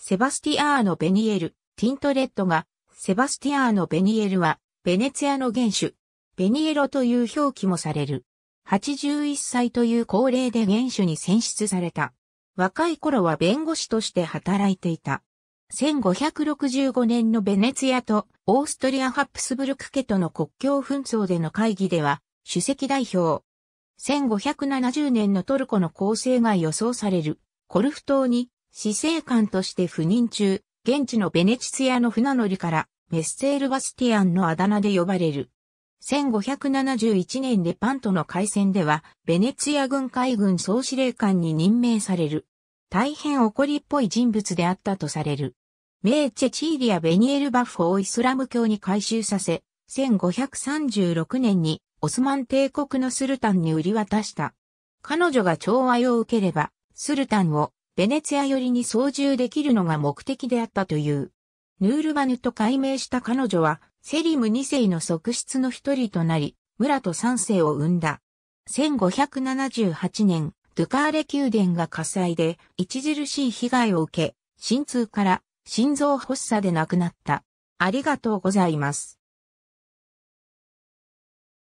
セバスティアーノ・ベニエル、ティントレッドが、セバスティアーノ・ベニエルは、ベネツィアの原種、ベニエロという表記もされる。81歳という高齢で原種に選出された。若い頃は弁護士として働いていた。1565年のベネツィアとオーストリア・ハプスブルク家との国境紛争での会議では、主席代表。1570年のトルコの構成が予想される、コルフ島に死生官として赴任中、現地のベネチツィアの船乗りからメッセールバスティアンのあだ名で呼ばれる。1571年レパントの海戦では、ベネツヤア軍海軍総司令官に任命される。大変怒りっぽい人物であったとされる。メーチェチーリア・ベニエルバフをイスラム教に改修させ、1536年にオスマン帝国のスルタンに売り渡した。彼女が調和を受ければ、スルタンをベネツィア寄りに操縦できるのが目的であったという。ヌールバヌと改名した彼女は、セリム2世の側室の一人となり、ムラト3世を生んだ。1578年、ドゥカーレ宮殿が火災で著しい被害を受け、心痛から心臓発作で亡くなった。ありがとうございます。